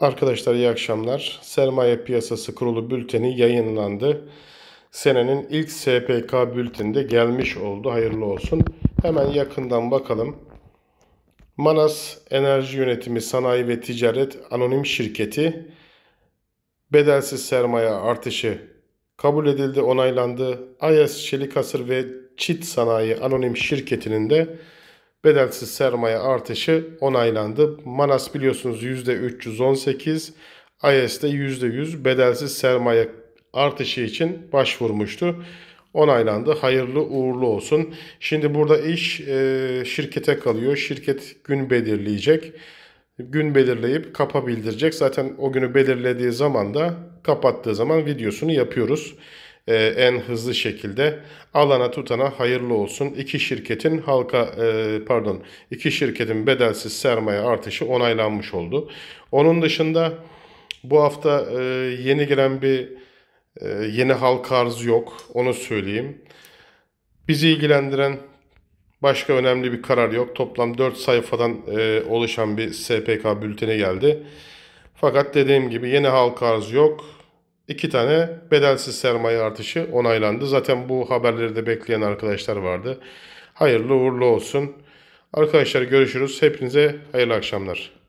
Arkadaşlar iyi akşamlar. Sermaye Piyasası Kurulu bülteni yayınlandı. Senenin ilk SPK bülteni de gelmiş oldu. Hayırlı olsun. Hemen yakından bakalım. Manas Enerji Yönetimi Sanayi ve Ticaret Anonim Şirketi bedelsiz sermaye artışı kabul edildi, onaylandı. Ayas Çelik Asır ve Çit Sanayi Anonim Şirketi'nin de Bedelsiz sermaye artışı onaylandı. Manas biliyorsunuz %318, AES'de %100 bedelsiz sermaye artışı için başvurmuştu. Onaylandı. Hayırlı uğurlu olsun. Şimdi burada iş e, şirkete kalıyor. Şirket gün belirleyecek. Gün belirleyip kapa bildirecek. Zaten o günü belirlediği zaman da kapattığı zaman videosunu yapıyoruz e, en hızlı şekilde alana tutana hayırlı olsun. İki şirketin halka e, pardon iki şirketin bedelsiz sermaye artışı onaylanmış oldu. Onun dışında bu hafta e, yeni gelen bir e, yeni halka arzı yok. Onu söyleyeyim. Bizi ilgilendiren başka önemli bir karar yok. Toplam 4 sayfadan e, oluşan bir SPK bülteni geldi. Fakat dediğim gibi yeni halka arzı yok. İki tane bedelsiz sermaye artışı onaylandı. Zaten bu haberleri de bekleyen arkadaşlar vardı. Hayırlı uğurlu olsun. Arkadaşlar görüşürüz. Hepinize hayırlı akşamlar.